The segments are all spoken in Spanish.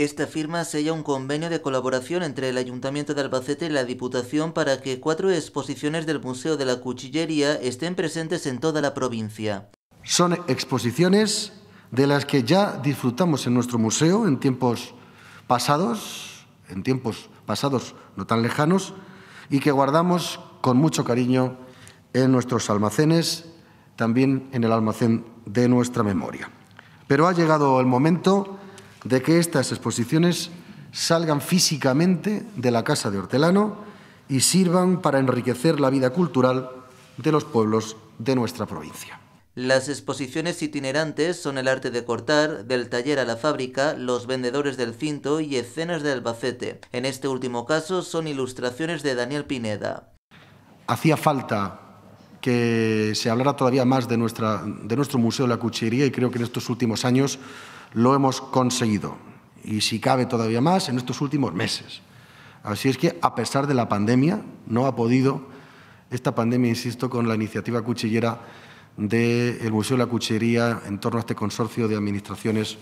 Esta firma sella un convenio de colaboración entre el Ayuntamiento de Albacete y la Diputación para que cuatro exposiciones del Museo de la Cuchillería estén presentes en toda la provincia. Son exposiciones de las que ya disfrutamos en nuestro museo en tiempos pasados, en tiempos pasados no tan lejanos, y que guardamos con mucho cariño en nuestros almacenes, también en el almacén de nuestra memoria. Pero ha llegado el momento de que estas exposiciones salgan físicamente de la Casa de Hortelano y sirvan para enriquecer la vida cultural de los pueblos de nuestra provincia. Las exposiciones itinerantes son el arte de cortar, del taller a la fábrica, los vendedores del cinto y escenas de Albacete. En este último caso son ilustraciones de Daniel Pineda. Hacía falta que se hablara todavía más de, nuestra, de nuestro Museo de la Cuchillería y creo que en estos últimos años lo hemos conseguido y si cabe todavía más en estos últimos meses. Así es que a pesar de la pandemia no ha podido esta pandemia, insisto, con la iniciativa cuchillera del Museo de la Cuchillería en torno a este consorcio de administraciones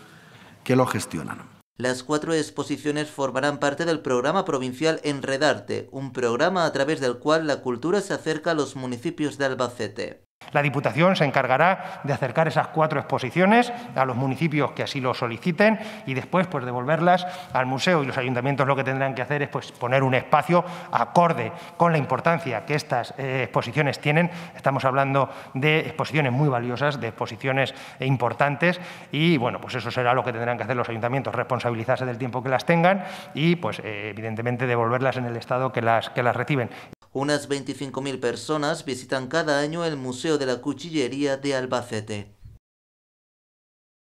que lo gestionan. Las cuatro exposiciones formarán parte del programa provincial Enredarte, un programa a través del cual la cultura se acerca a los municipios de Albacete. La Diputación se encargará de acercar esas cuatro exposiciones a los municipios que así lo soliciten y después pues, devolverlas al museo. Y los ayuntamientos lo que tendrán que hacer es pues, poner un espacio acorde con la importancia que estas eh, exposiciones tienen. Estamos hablando de exposiciones muy valiosas, de exposiciones importantes y bueno, pues eso será lo que tendrán que hacer los ayuntamientos, responsabilizarse del tiempo que las tengan y pues, eh, evidentemente devolverlas en el estado que las, que las reciben. Unas 25.000 personas visitan cada año el Museo de la Cuchillería de Albacete.